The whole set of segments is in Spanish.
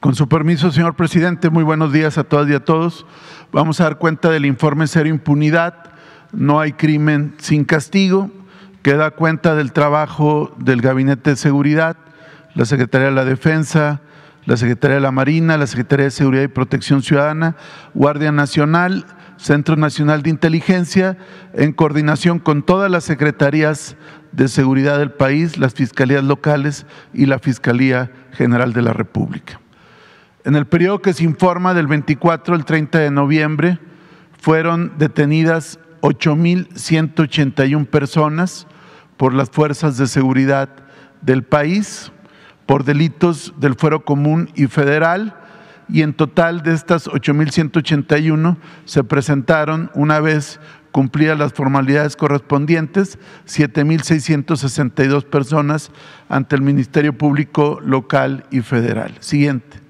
Con su permiso, señor presidente, muy buenos días a todas y a todos. Vamos a dar cuenta del informe Cero Impunidad, No hay crimen sin castigo, que da cuenta del trabajo del Gabinete de Seguridad, la Secretaría de la Defensa, la Secretaría de la Marina, la Secretaría de Seguridad y Protección Ciudadana, Guardia Nacional, Centro Nacional de Inteligencia, en coordinación con todas las secretarías de seguridad del país, las fiscalías locales y la Fiscalía General de la República. En el periodo que se informa del 24 al 30 de noviembre fueron detenidas 8.181 personas por las fuerzas de seguridad del país por delitos del fuero común y federal y en total de estas 8.181 se presentaron una vez cumplidas las formalidades correspondientes 7.662 personas ante el Ministerio Público Local y Federal. Siguiente.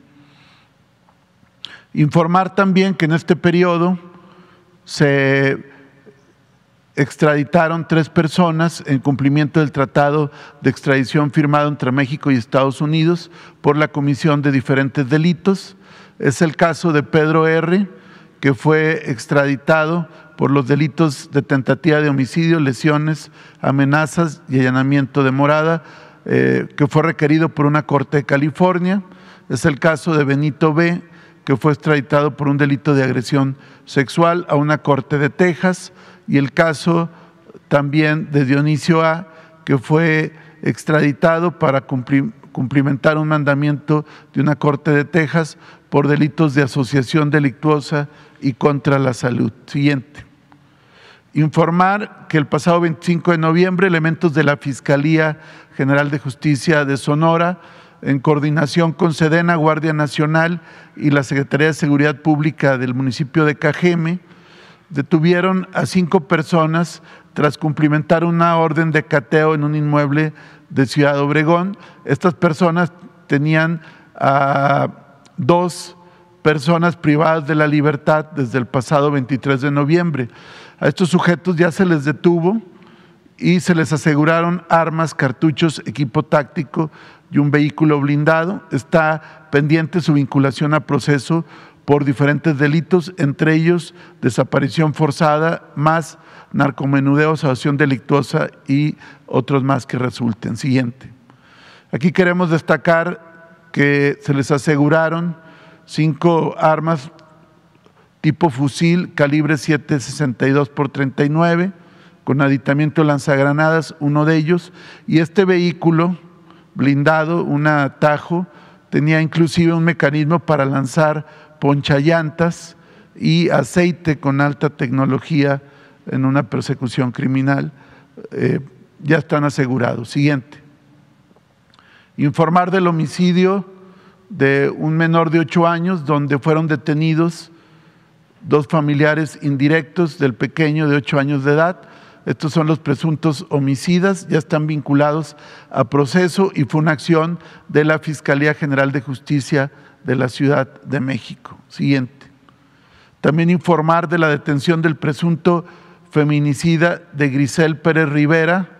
Informar también que en este periodo se extraditaron tres personas en cumplimiento del tratado de extradición firmado entre México y Estados Unidos por la comisión de diferentes delitos. Es el caso de Pedro R., que fue extraditado por los delitos de tentativa de homicidio, lesiones, amenazas y allanamiento de morada, eh, que fue requerido por una corte de California. Es el caso de Benito B., que fue extraditado por un delito de agresión sexual a una corte de Texas, y el caso también de Dionisio A, que fue extraditado para cumplimentar un mandamiento de una corte de Texas por delitos de asociación delictuosa y contra la salud. Siguiente. Informar que el pasado 25 de noviembre elementos de la Fiscalía General de Justicia de Sonora en coordinación con Sedena, Guardia Nacional y la Secretaría de Seguridad Pública del municipio de Cajeme, detuvieron a cinco personas tras cumplimentar una orden de cateo en un inmueble de Ciudad Obregón. Estas personas tenían a dos personas privadas de la libertad desde el pasado 23 de noviembre. A estos sujetos ya se les detuvo y se les aseguraron armas, cartuchos, equipo táctico y un vehículo blindado. Está pendiente su vinculación a proceso por diferentes delitos, entre ellos desaparición forzada, más narcomenudeo, asociación delictuosa y otros más que resulten. Siguiente. Aquí queremos destacar que se les aseguraron cinco armas tipo fusil calibre 762 por 39 con aditamiento lanzagranadas, uno de ellos, y este vehículo blindado, un atajo, tenía inclusive un mecanismo para lanzar ponchallantas y aceite con alta tecnología en una persecución criminal. Eh, ya están asegurados. Siguiente. Informar del homicidio de un menor de ocho años donde fueron detenidos dos familiares indirectos del pequeño de ocho años de edad estos son los presuntos homicidas, ya están vinculados a proceso y fue una acción de la Fiscalía General de Justicia de la Ciudad de México. Siguiente. También informar de la detención del presunto feminicida de Grisel Pérez Rivera,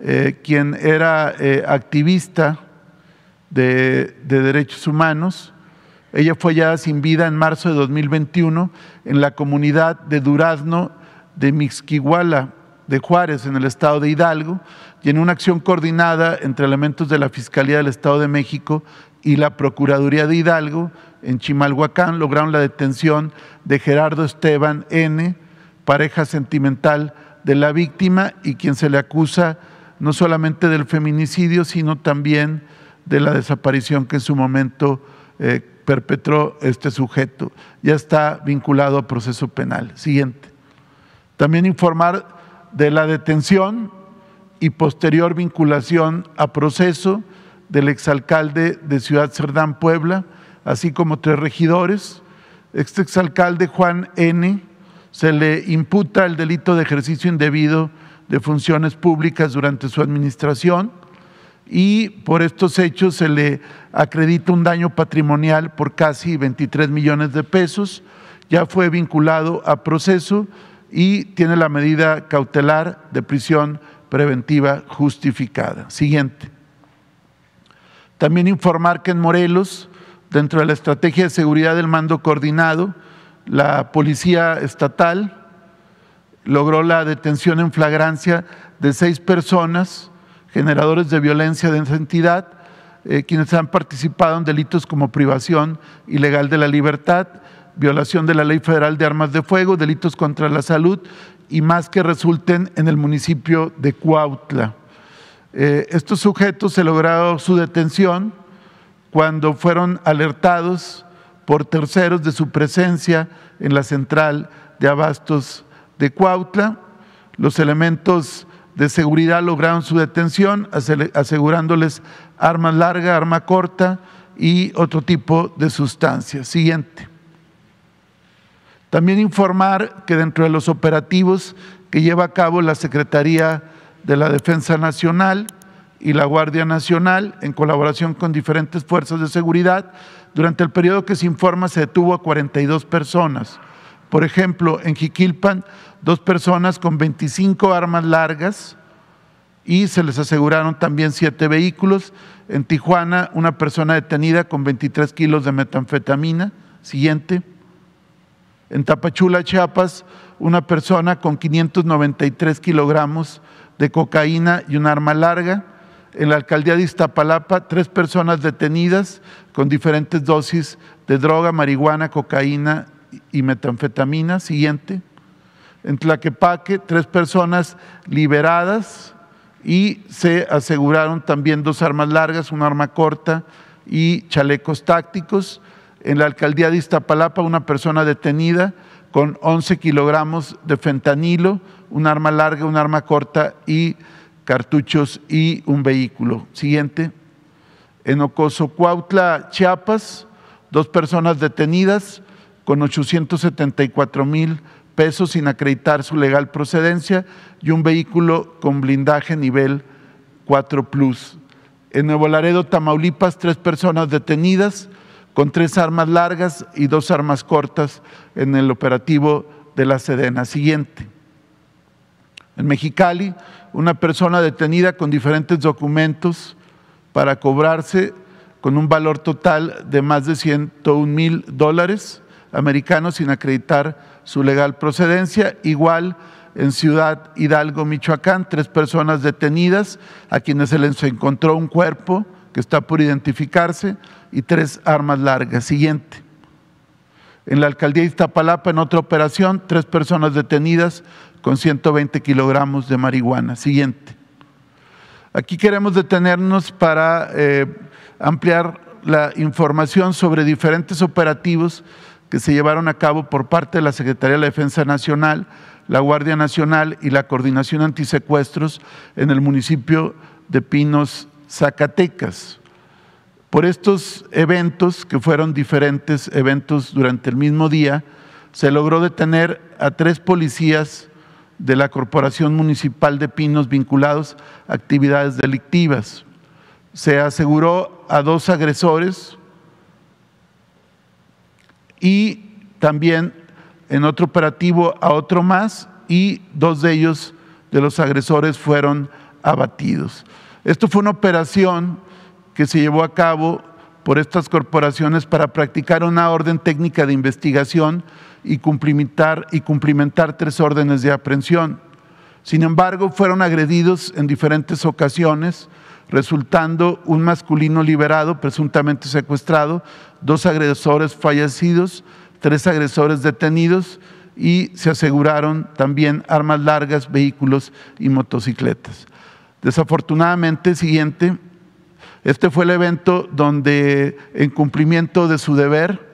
eh, quien era eh, activista de, de derechos humanos. Ella fue hallada sin vida en marzo de 2021 en la comunidad de Durazno de Mixquihuala, de Juárez, en el estado de Hidalgo, y en una acción coordinada entre elementos de la Fiscalía del Estado de México y la Procuraduría de Hidalgo, en Chimalhuacán, lograron la detención de Gerardo Esteban N., pareja sentimental de la víctima y quien se le acusa no solamente del feminicidio, sino también de la desaparición que en su momento eh, perpetró este sujeto. Ya está vinculado a proceso penal. Siguiente. También informar de la detención y posterior vinculación a proceso del exalcalde de Ciudad Cerdán, Puebla, así como tres regidores. Este exalcalde Juan N. se le imputa el delito de ejercicio indebido de funciones públicas durante su administración y por estos hechos se le acredita un daño patrimonial por casi 23 millones de pesos. Ya fue vinculado a proceso y tiene la medida cautelar de prisión preventiva justificada. Siguiente. También informar que en Morelos, dentro de la estrategia de seguridad del mando coordinado, la policía estatal logró la detención en flagrancia de seis personas, generadores de violencia de esa entidad, eh, quienes han participado en delitos como privación ilegal de la libertad violación de la Ley Federal de Armas de Fuego, delitos contra la salud y más que resulten en el municipio de Cuautla. Eh, estos sujetos se lograron su detención cuando fueron alertados por terceros de su presencia en la central de abastos de Cuautla. Los elementos de seguridad lograron su detención asegurándoles armas larga, arma corta y otro tipo de sustancias. Siguiente. También informar que dentro de los operativos que lleva a cabo la Secretaría de la Defensa Nacional y la Guardia Nacional, en colaboración con diferentes fuerzas de seguridad, durante el periodo que se informa se detuvo a 42 personas. Por ejemplo, en Jiquilpan, dos personas con 25 armas largas y se les aseguraron también siete vehículos. En Tijuana, una persona detenida con 23 kilos de metanfetamina. Siguiente. En Tapachula, Chiapas, una persona con 593 kilogramos de cocaína y un arma larga. En la alcaldía de Iztapalapa, tres personas detenidas con diferentes dosis de droga, marihuana, cocaína y metanfetamina. Siguiente. En Tlaquepaque, tres personas liberadas y se aseguraron también dos armas largas, un arma corta y chalecos tácticos en la alcaldía de Iztapalapa una persona detenida con 11 kilogramos de fentanilo, un arma larga, un arma corta y cartuchos y un vehículo. Siguiente. En Ocoso, Cuautla, Chiapas, dos personas detenidas con 874 mil pesos sin acreditar su legal procedencia y un vehículo con blindaje nivel 4 Plus. En Nuevo Laredo, Tamaulipas, tres personas detenidas con tres armas largas y dos armas cortas en el operativo de la Sedena siguiente. En Mexicali, una persona detenida con diferentes documentos para cobrarse con un valor total de más de 101 mil dólares americanos sin acreditar su legal procedencia. Igual en Ciudad Hidalgo, Michoacán, tres personas detenidas a quienes se les encontró un cuerpo que está por identificarse, y tres armas largas. Siguiente. En la alcaldía de Iztapalapa, en otra operación, tres personas detenidas con 120 kilogramos de marihuana. Siguiente. Aquí queremos detenernos para eh, ampliar la información sobre diferentes operativos que se llevaron a cabo por parte de la Secretaría de la Defensa Nacional, la Guardia Nacional y la Coordinación Antisecuestros en el municipio de Pinos Zacatecas por estos eventos, que fueron diferentes eventos durante el mismo día, se logró detener a tres policías de la Corporación Municipal de Pinos vinculados a actividades delictivas. Se aseguró a dos agresores y también en otro operativo a otro más y dos de ellos de los agresores fueron abatidos. Esto fue una operación que se llevó a cabo por estas corporaciones para practicar una orden técnica de investigación y cumplimentar, y cumplimentar tres órdenes de aprehensión. Sin embargo, fueron agredidos en diferentes ocasiones, resultando un masculino liberado, presuntamente secuestrado, dos agresores fallecidos, tres agresores detenidos y se aseguraron también armas largas, vehículos y motocicletas. Desafortunadamente, siguiente, este fue el evento donde, en cumplimiento de su deber,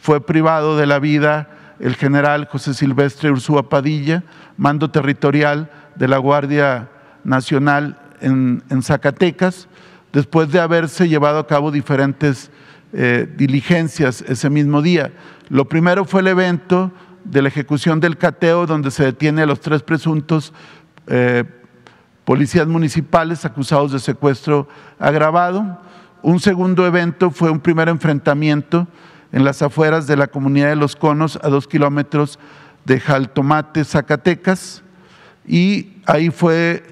fue privado de la vida el general José Silvestre Ursúa Padilla, mando territorial de la Guardia Nacional en, Zacatecas, después de haberse llevado a cabo diferentes eh, diligencias ese mismo día. Lo primero fue el evento de la ejecución del cateo, donde se detiene a los tres presuntos eh, policías municipales acusados de secuestro agravado. Un segundo evento fue un primer enfrentamiento en las afueras de la comunidad de Los Conos, a dos kilómetros de Jaltomate, Zacatecas, y ahí fue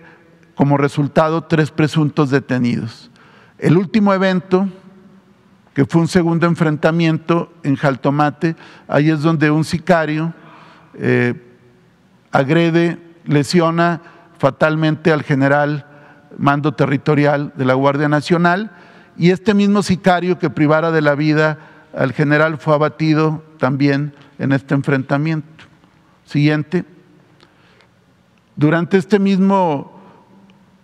como resultado tres presuntos detenidos. El último evento, que fue un segundo enfrentamiento en Jaltomate, ahí es donde un sicario eh, agrede, lesiona fatalmente al general mando territorial de la Guardia Nacional y este mismo sicario que privara de la vida al general fue abatido también en este enfrentamiento. Siguiente. Durante este mismo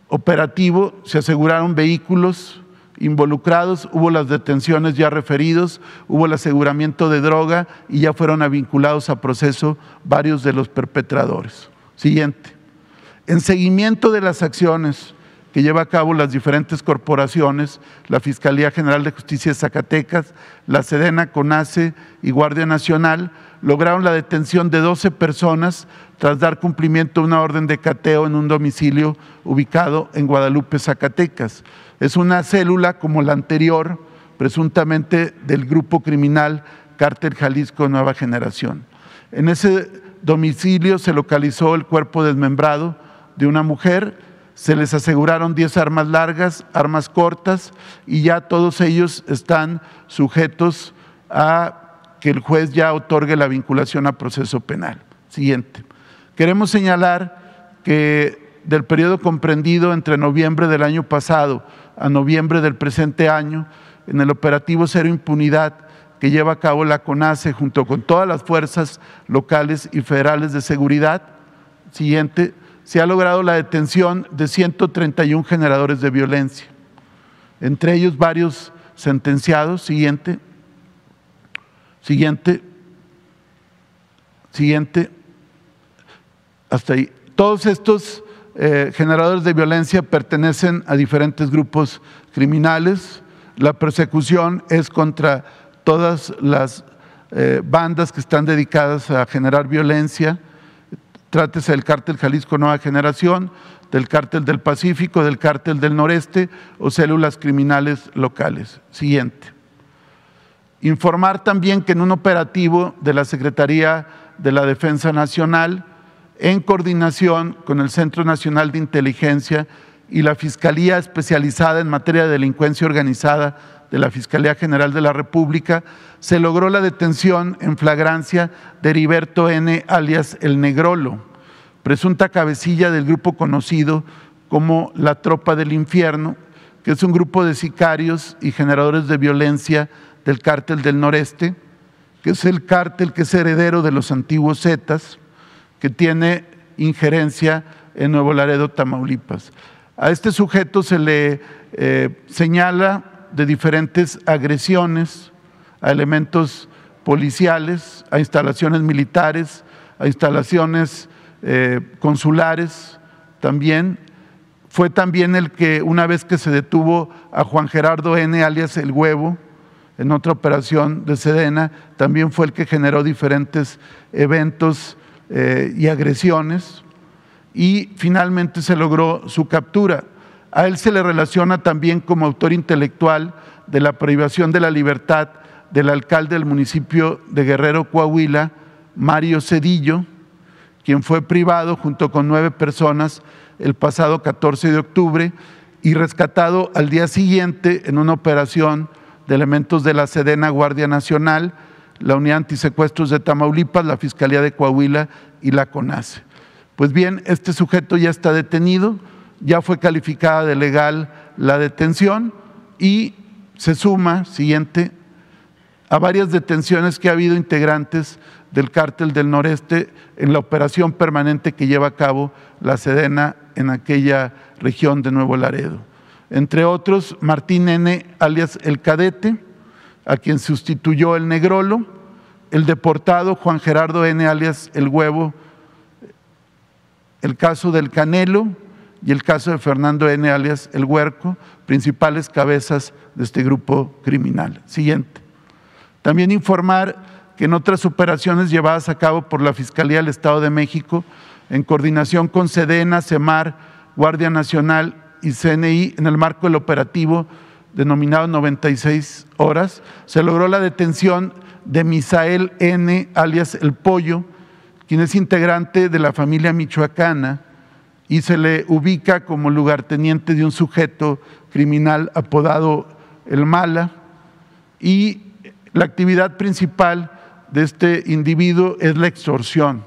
operativo se aseguraron vehículos involucrados, hubo las detenciones ya referidos, hubo el aseguramiento de droga y ya fueron vinculados a proceso varios de los perpetradores. Siguiente. En seguimiento de las acciones que lleva a cabo las diferentes corporaciones, la Fiscalía General de Justicia de Zacatecas, la Sedena, CONACE y Guardia Nacional, lograron la detención de 12 personas tras dar cumplimiento a una orden de cateo en un domicilio ubicado en Guadalupe, Zacatecas. Es una célula como la anterior, presuntamente del grupo criminal Cártel Jalisco Nueva Generación. En ese domicilio se localizó el cuerpo desmembrado de una mujer, se les aseguraron 10 armas largas, armas cortas, y ya todos ellos están sujetos a que el juez ya otorgue la vinculación a proceso penal. Siguiente. Queremos señalar que del periodo comprendido entre noviembre del año pasado a noviembre del presente año, en el operativo Cero Impunidad que lleva a cabo la CONACE junto con todas las fuerzas locales y federales de seguridad, siguiente, se ha logrado la detención de 131 generadores de violencia, entre ellos varios sentenciados. Siguiente, siguiente, siguiente, hasta ahí. Todos estos eh, generadores de violencia pertenecen a diferentes grupos criminales. La persecución es contra todas las eh, bandas que están dedicadas a generar violencia, Trátese del cártel Jalisco Nueva Generación, del cártel del Pacífico, del cártel del Noreste o células criminales locales. Siguiente. Informar también que en un operativo de la Secretaría de la Defensa Nacional, en coordinación con el Centro Nacional de Inteligencia y la Fiscalía Especializada en Materia de Delincuencia Organizada de la Fiscalía General de la República, se logró la detención en flagrancia de Heriberto N., alias El Negrolo, presunta cabecilla del grupo conocido como la Tropa del Infierno, que es un grupo de sicarios y generadores de violencia del cártel del noreste, que es el cártel que es heredero de los antiguos Zetas, que tiene injerencia en Nuevo Laredo, Tamaulipas. A este sujeto se le eh, señala de diferentes agresiones a elementos policiales, a instalaciones militares, a instalaciones eh, consulares también. Fue también el que una vez que se detuvo a Juan Gerardo N., alias El Huevo, en otra operación de Sedena, también fue el que generó diferentes eventos eh, y agresiones y finalmente se logró su captura. A él se le relaciona también como autor intelectual de la privación de la libertad del alcalde del municipio de Guerrero, Coahuila, Mario Cedillo, quien fue privado junto con nueve personas el pasado 14 de octubre y rescatado al día siguiente en una operación de elementos de la Sedena Guardia Nacional, la Unidad Antisecuestros de Tamaulipas, la Fiscalía de Coahuila y la CONASE. Pues bien, este sujeto ya está detenido, ya fue calificada de legal la detención y se suma, siguiente, a varias detenciones que ha habido integrantes del cártel del noreste en la operación permanente que lleva a cabo la Sedena en aquella región de Nuevo Laredo. Entre otros, Martín N., alias El Cadete, a quien sustituyó el Negrolo, el deportado Juan Gerardo N., alias El Huevo, el caso del Canelo y el caso de Fernando N. alias El Huerco, principales cabezas de este grupo criminal. Siguiente. También informar que en otras operaciones llevadas a cabo por la Fiscalía del Estado de México, en coordinación con Sedena, Semar, Guardia Nacional y CNI, en el marco del operativo denominado 96 horas, se logró la detención de Misael N., alias El Pollo, quien es integrante de la familia michoacana y se le ubica como lugarteniente de un sujeto criminal apodado El Mala. Y la actividad principal de este individuo es la extorsión,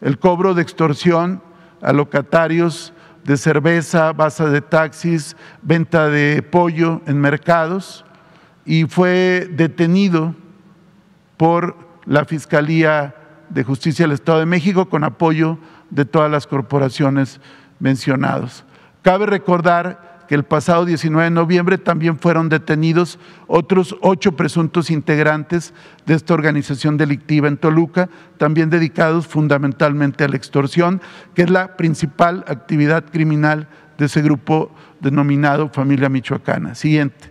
el cobro de extorsión a locatarios de cerveza, basa de taxis, venta de pollo en mercados y fue detenido por la Fiscalía de Justicia del Estado de México con apoyo de todas las corporaciones mencionadas. Cabe recordar que el pasado 19 de noviembre también fueron detenidos otros ocho presuntos integrantes de esta organización delictiva en Toluca, también dedicados fundamentalmente a la extorsión, que es la principal actividad criminal de ese grupo denominado Familia Michoacana. Siguiente.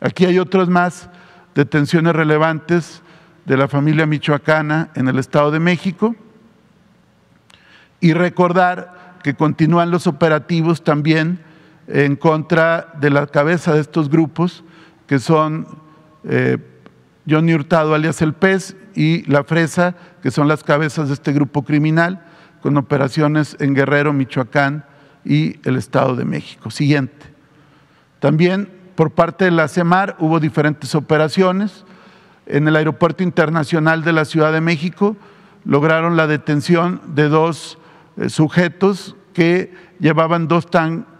Aquí hay otras más detenciones relevantes de la familia michoacana en el Estado de México y recordar que continúan los operativos también en contra de la cabeza de estos grupos, que son eh, Johnny Hurtado alias El Pez y La Fresa, que son las cabezas de este grupo criminal, con operaciones en Guerrero, Michoacán y el Estado de México. Siguiente. También por parte de la CEMAR hubo diferentes operaciones, en el Aeropuerto Internacional de la Ciudad de México, lograron la detención de dos eh, sujetos que llevaban dos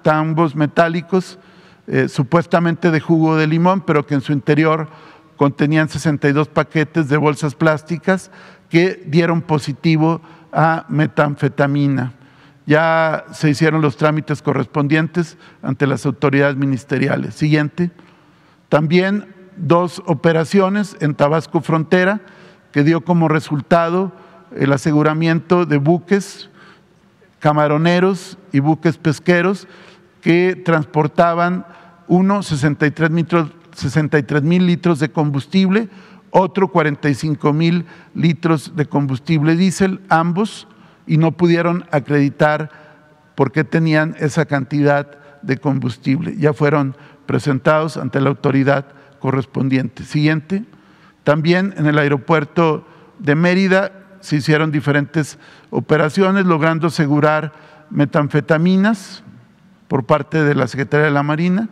tambos metálicos, eh, supuestamente de jugo de limón, pero que en su interior contenían 62 paquetes de bolsas plásticas que dieron positivo a metanfetamina. Ya se hicieron los trámites correspondientes ante las autoridades ministeriales. Siguiente. También dos operaciones en Tabasco Frontera que dio como resultado el aseguramiento de buques camaroneros y buques pesqueros que transportaban uno 63 mil litros de combustible, otro 45 mil litros de combustible diésel, ambos, y no pudieron acreditar por qué tenían esa cantidad de combustible. Ya fueron presentados ante la autoridad correspondiente. Siguiente. También en el aeropuerto de Mérida se hicieron diferentes operaciones logrando asegurar metanfetaminas por parte de la Secretaría de la Marina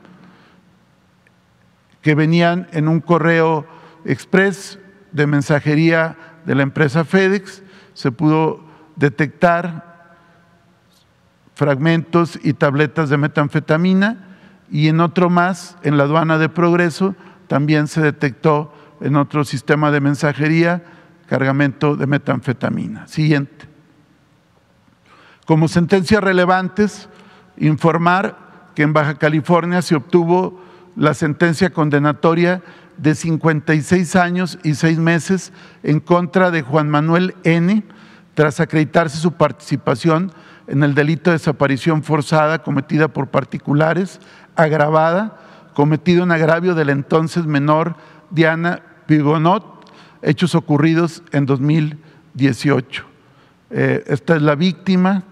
que venían en un correo express de mensajería de la empresa FedEx. Se pudo detectar fragmentos y tabletas de metanfetamina y en otro más, en la aduana de Progreso, también se detectó en otro sistema de mensajería cargamento de metanfetamina. Siguiente. Como sentencias relevantes, informar que en Baja California se obtuvo la sentencia condenatoria de 56 años y 6 meses en contra de Juan Manuel N., tras acreditarse su participación en el delito de desaparición forzada cometida por particulares, agravada cometido un agravio del entonces menor Diana Pigonot, hechos ocurridos en 2018. Eh, esta es la víctima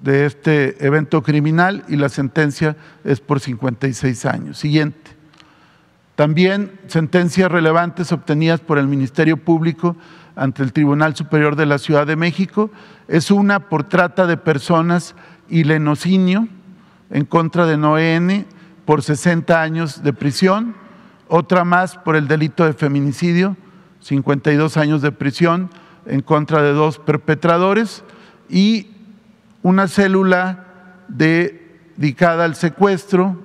de este evento criminal y la sentencia es por 56 años. Siguiente. También sentencias relevantes obtenidas por el Ministerio Público ante el Tribunal Superior de la Ciudad de México es una por trata de personas y lenocinio en contra de Noé N por 60 años de prisión, otra más por el delito de feminicidio, 52 años de prisión en contra de dos perpetradores y una célula dedicada al secuestro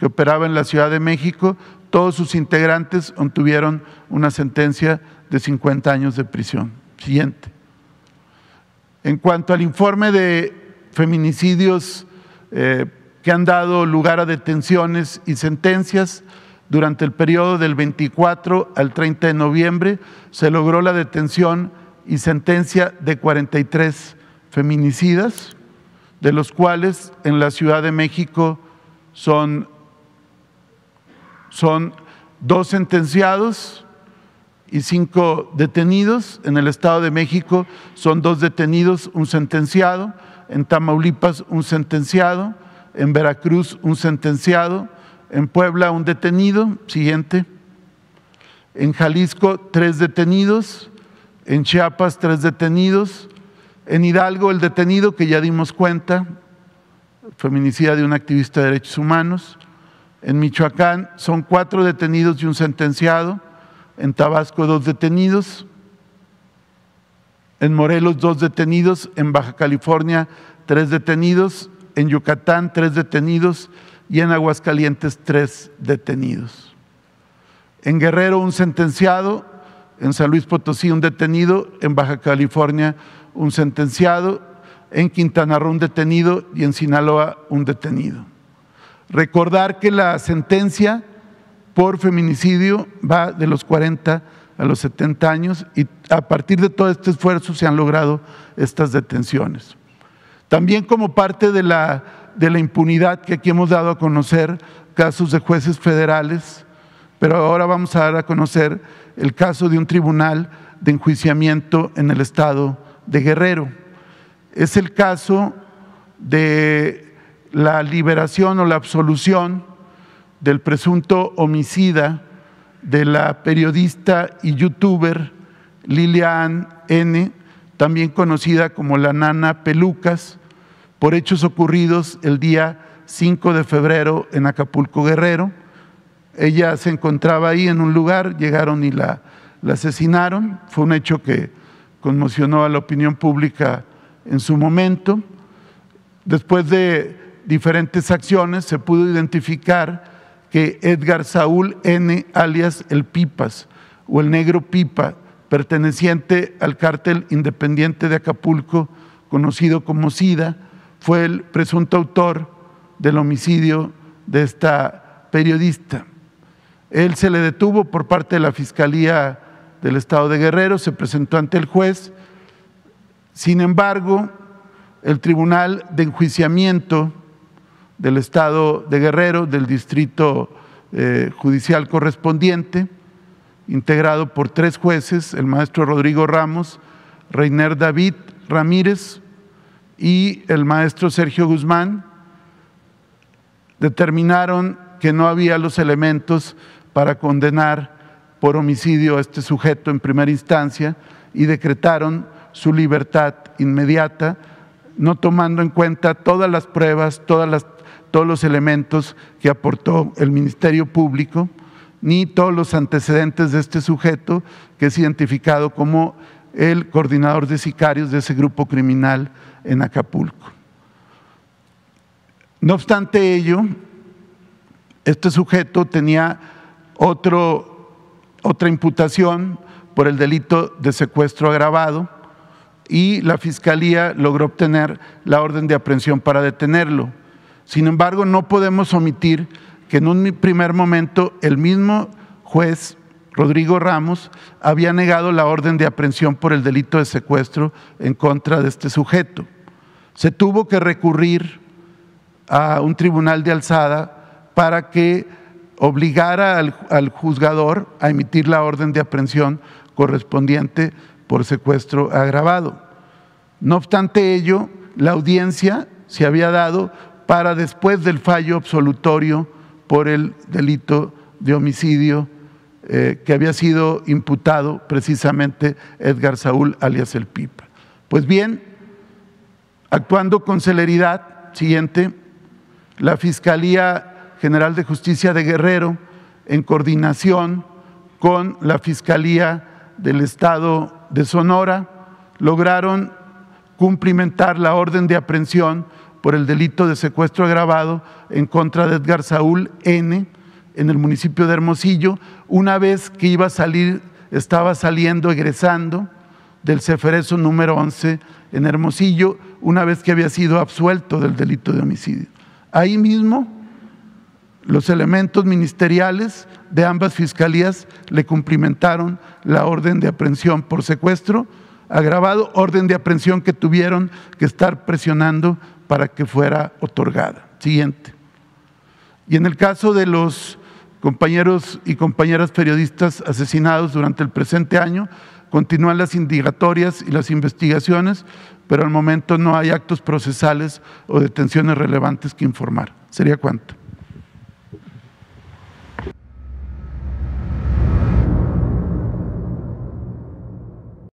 que operaba en la Ciudad de México, todos sus integrantes obtuvieron una sentencia de 50 años de prisión. Siguiente. En cuanto al informe de feminicidios eh, que han dado lugar a detenciones y sentencias. Durante el periodo del 24 al 30 de noviembre se logró la detención y sentencia de 43 feminicidas, de los cuales en la Ciudad de México son, son dos sentenciados y cinco detenidos. En el Estado de México son dos detenidos, un sentenciado. En Tamaulipas, un sentenciado en Veracruz un sentenciado, en Puebla un detenido, siguiente, en Jalisco tres detenidos, en Chiapas tres detenidos, en Hidalgo el detenido que ya dimos cuenta, feminicida de un activista de derechos humanos, en Michoacán son cuatro detenidos y un sentenciado, en Tabasco dos detenidos, en Morelos dos detenidos, en Baja California tres detenidos, en Yucatán tres detenidos y en Aguascalientes tres detenidos. En Guerrero un sentenciado, en San Luis Potosí un detenido, en Baja California un sentenciado, en Quintana Roo un detenido y en Sinaloa un detenido. Recordar que la sentencia por feminicidio va de los 40 a los 70 años y a partir de todo este esfuerzo se han logrado estas detenciones. También como parte de la, impunidad que aquí hemos dado a conocer casos de jueces federales, pero ahora vamos a dar a conocer el caso de un tribunal de enjuiciamiento en el estado de Guerrero. Es el caso de la liberación o la absolución del presunto homicida de la periodista y youtuber Lilian N., también conocida como la nana Pelucas, por hechos ocurridos el día 5 de febrero en Acapulco Guerrero. Ella se encontraba ahí en un lugar, llegaron y la, asesinaron. Fue un hecho que conmocionó a la opinión pública en su momento. Después de diferentes acciones se pudo identificar que Edgar Saúl N., alias el Pipas, o el negro Pipa, perteneciente al cártel independiente de Acapulco, conocido como SIDA, fue el presunto autor del homicidio de esta periodista. Él se le detuvo por parte de la Fiscalía del Estado de Guerrero, se presentó ante el juez, sin embargo, el Tribunal de Enjuiciamiento del Estado de Guerrero, del Distrito eh, Judicial correspondiente, integrado por tres jueces, el maestro Rodrigo Ramos, Reiner David Ramírez y el maestro Sergio Guzmán, determinaron que no había los elementos para condenar por homicidio a este sujeto en primera instancia y decretaron su libertad inmediata, no tomando en cuenta todas las pruebas, todas todos los elementos que aportó el Ministerio Público ni todos los antecedentes de este sujeto que es identificado como el coordinador de sicarios de ese grupo criminal en Acapulco. No obstante ello, este sujeto tenía otra imputación por el delito de secuestro agravado y la fiscalía logró obtener la orden de aprehensión para detenerlo. Sin embargo, no podemos omitir en un primer momento el mismo juez Rodrigo Ramos había negado la orden de aprehensión por el delito de secuestro en contra de este sujeto. Se tuvo que recurrir a un tribunal de alzada para que obligara al juzgador a emitir la orden de aprehensión correspondiente por secuestro agravado. No obstante ello, la audiencia se había dado para después del fallo absolutorio por el delito de homicidio eh, que había sido imputado precisamente Edgar Saúl, alias el Pipa. Pues bien, actuando con celeridad, siguiente, la Fiscalía General de Justicia de Guerrero, en coordinación con la Fiscalía del Estado de Sonora, lograron cumplimentar la orden de aprehensión por el delito de secuestro agravado en contra de Edgar Saúl N en el municipio de Hermosillo, una vez que iba a salir, estaba saliendo, egresando del Ceferezo número 11 en Hermosillo, una vez que había sido absuelto del delito de homicidio. Ahí mismo, los elementos ministeriales de ambas fiscalías le cumplimentaron la orden de aprehensión por secuestro agravado, orden de aprehensión que tuvieron que estar presionando para que fuera otorgada. Siguiente. Y en el caso de los compañeros y compañeras periodistas asesinados durante el presente año, continúan las indagatorias y las investigaciones, pero al momento no hay actos procesales o detenciones relevantes que informar. ¿Sería cuánto?